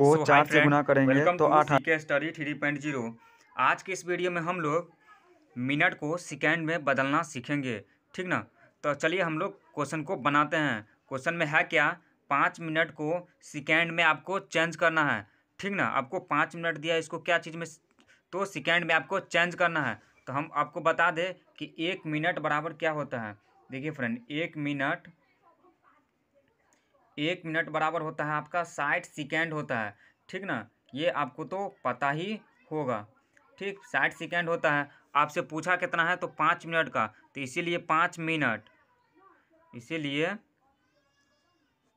को so, चार से गुना करेंगे तो आठ के स्टडी थ्री पॉइंट जीरो आज के इस वीडियो में हम लोग मिनट को सेकेंड में बदलना सीखेंगे ठीक ना तो चलिए हम लोग क्वेश्चन को बनाते हैं क्वेश्चन में है क्या पाँच मिनट को सेकेंड में आपको चेंज करना है ठीक ना आपको पाँच मिनट दिया इसको क्या चीज़ में तो सेकेंड में आपको चेंज करना है तो हम आपको बता दें कि एक मिनट बराबर क्या होता है देखिए फ्रेंड एक मिनट एक मिनट बराबर होता है आपका साठ सेकेंड होता है ठीक ना ये आपको तो पता ही होगा ठीक साठ सेकेंड होता है आपसे पूछा कितना है तो पाँच मिनट का तो इसीलिए पाँच मिनट इसीलिए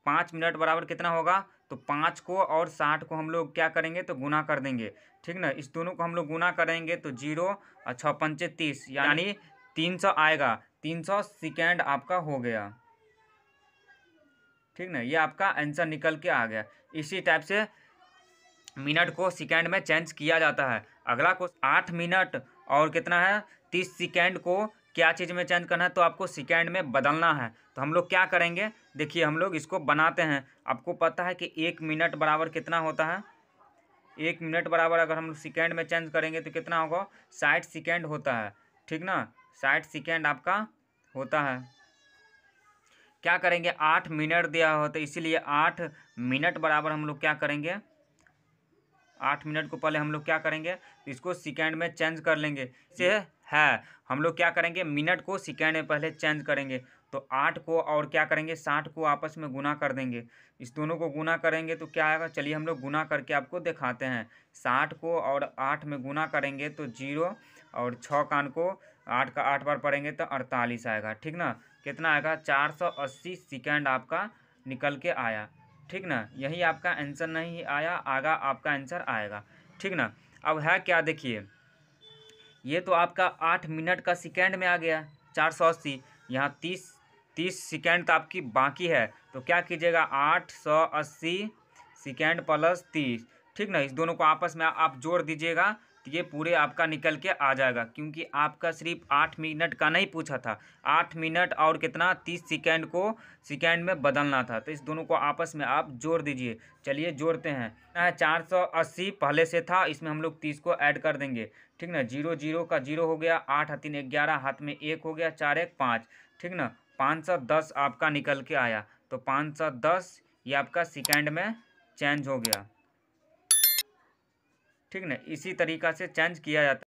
पाँच मिनट बराबर कितना होगा तो पाँच को और साठ को हम लोग क्या करेंगे तो गुना कर देंगे ठीक ना इस दोनों को हम लोग गुना करेंगे तो जीरो और छः पंचे तीस यानी तीन सौ आएगा तीन सौ सेकेंड आपका हो गया ठीक ना ये आपका आंसर निकल के आ गया इसी टाइप से मिनट को सेकेंड में चेंज किया जाता है अगला क्वेश्चन आठ मिनट और कितना है तीस सेकेंड को क्या चीज़ में चेंज करना है तो आपको सेकेंड में बदलना है तो हम लोग क्या करेंगे देखिए हम लोग इसको बनाते हैं आपको पता है कि एक मिनट बराबर कितना होता है एक मिनट बराबर अगर हम सेकेंड में चेंज करेंगे तो कितना होगा साठ सेकेंड होता है ठीक ना साठ सेकेंड आपका होता है क्या करेंगे आठ मिनट दिया होता तो इसीलिए आठ मिनट बराबर हम लोग क्या करेंगे आठ मिनट को पहले हम लोग क्या करेंगे इसको सेकेंड में चेंज कर लेंगे से है हम लोग क्या करेंगे मिनट को सेकेंड में पहले चेंज करेंगे तो आठ को और क्या करेंगे साठ को आपस में गुना कर देंगे इस दोनों को गुना करेंगे तो क्या आएगा चलिए हम लोग गुना करके आपको दिखाते हैं साठ को और आठ में गुना करेंगे तो जीरो और छः कान को आठ का आठ बार पढ़ेंगे तो अड़तालीस आएगा ठीक ना कितना आएगा चार सौ अस्सी सेकेंड आपका निकल के आया ठीक ना यही आपका आंसर नहीं आया आगा आपका आंसर आएगा ठीक ना अब है क्या देखिए ये तो आपका आठ मिनट का सेकेंड में आ गया चार सौ अस्सी यहाँ तीस तीस सेकेंड तो आपकी बाकी है तो क्या कीजिएगा आठ सौ अस्सी सेकेंड प्लस तीस ठीक ना इस दोनों को आपस में आप जोड़ दीजिएगा तो ये पूरे आपका निकल के आ जाएगा क्योंकि आपका सिर्फ आठ मिनट का नहीं पूछा था आठ मिनट और कितना तीस सेकेंड को सेकेंड में बदलना था तो इस दोनों को आपस में आप जोड़ दीजिए चलिए जोड़ते हैं चार सौ अस्सी पहले से था इसमें हम लोग तीस को ऐड कर देंगे ठीक ना जीरो जीरो का जीरो हो गया आठ तीन ग्यारह हाथ में एक हो गया चार एक पाँच ठीक ना पाँच सौ दस आपका निकल के आया तो पाँच सौ दस ये आपका सेकेंड में चेंज हो गया ठीक ना इसी तरीका से चेंज किया जाता है